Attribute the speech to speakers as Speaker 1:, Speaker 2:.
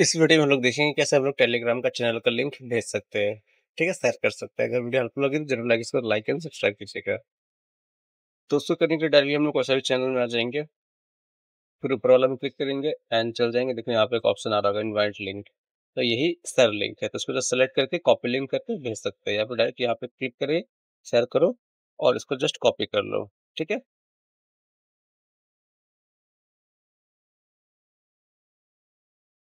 Speaker 1: इस वीडियो में हम लोग देखेंगे कैसे हम लोग टेलीग्राम का चैनल का लिंक भेज सकते हैं ठीक है शेयर कर सकते हैं अगर वीडियो हेल्पफुल लगे तो जरूर लाइक इसको लाइक एंड सब्सक्राइब कीजिएगा तो उसको करने के डायरेक्टली हम लोग कोई भी चैनल में आ जाएंगे फिर ऊपर वाला में क्लिक करेंगे एंड चल जाएंगे देखो यहाँ पे एक ऑप्शन आ रहा होगा इन्वाइट लिंक तो यही शेयर लिंक है तो उसको जस्ट सेलेक्ट करके कॉपी लिंक करके भेज सकते हैं या फिर डायरेक्ट यहाँ पे क्लिक करें शेयर करो और इसको जस्ट कॉपी कर लो
Speaker 2: ठीक है